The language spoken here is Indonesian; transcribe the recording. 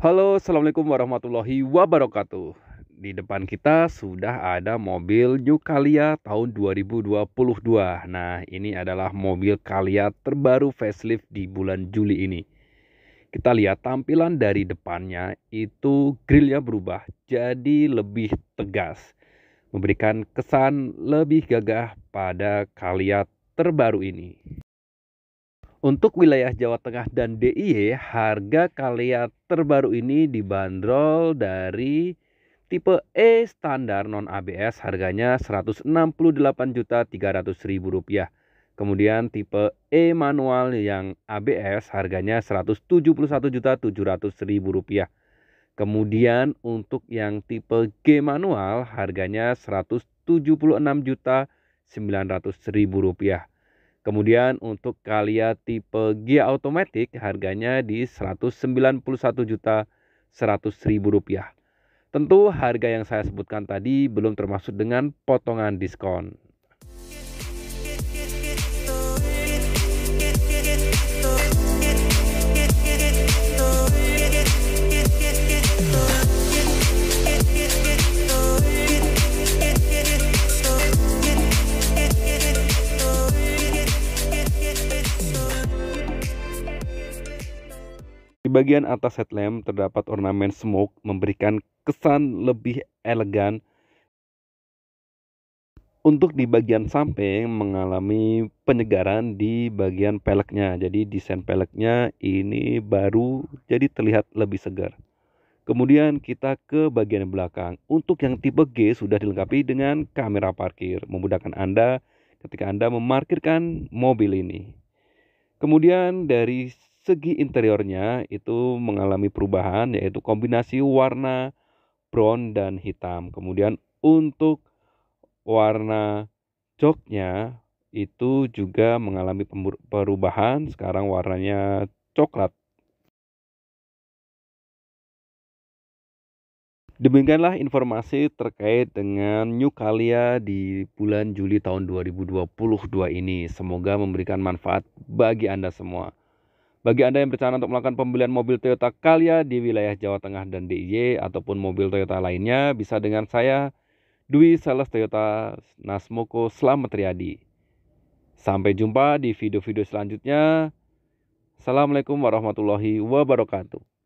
Halo, assalamualaikum warahmatullahi wabarakatuh. Di depan kita sudah ada mobil New Kalia tahun 2022. Nah, ini adalah mobil Kalia terbaru facelift di bulan Juli ini. Kita lihat tampilan dari depannya itu grillnya berubah jadi lebih tegas. Memberikan kesan lebih gagah pada Kalia terbaru ini. Untuk wilayah Jawa Tengah dan DIY, harga Kalea terbaru ini dibanderol dari tipe E standar non ABS harganya Rp168.300.000. Kemudian tipe E manual yang ABS harganya Rp171.700.000. Kemudian untuk yang tipe G manual harganya Rp176.900.000. Kemudian untuk kalian tipe Gia Automatic harganya di rp juta Tentu harga yang saya sebutkan tadi belum termasuk dengan potongan diskon. Di bagian atas headlamp terdapat ornamen smoke memberikan kesan lebih elegan. Untuk di bagian samping mengalami penyegaran di bagian peleknya. Jadi desain peleknya ini baru jadi terlihat lebih segar. Kemudian kita ke bagian belakang. Untuk yang tipe G sudah dilengkapi dengan kamera parkir, memudahkan Anda ketika Anda memarkirkan mobil ini. Kemudian dari segi interiornya itu mengalami perubahan yaitu kombinasi warna brown dan hitam. Kemudian untuk warna joknya itu juga mengalami perubahan. Sekarang warnanya coklat. Demikianlah informasi terkait dengan New Kalia di bulan Juli tahun 2022 ini. Semoga memberikan manfaat bagi Anda semua. Bagi Anda yang berencana untuk melakukan pembelian mobil Toyota Calya di wilayah Jawa Tengah dan DIY ataupun mobil Toyota lainnya, bisa dengan saya, Dwi Sales Toyota Nasmoko Slamet Riyadi. Sampai jumpa di video-video selanjutnya. Assalamualaikum warahmatullahi wabarakatuh.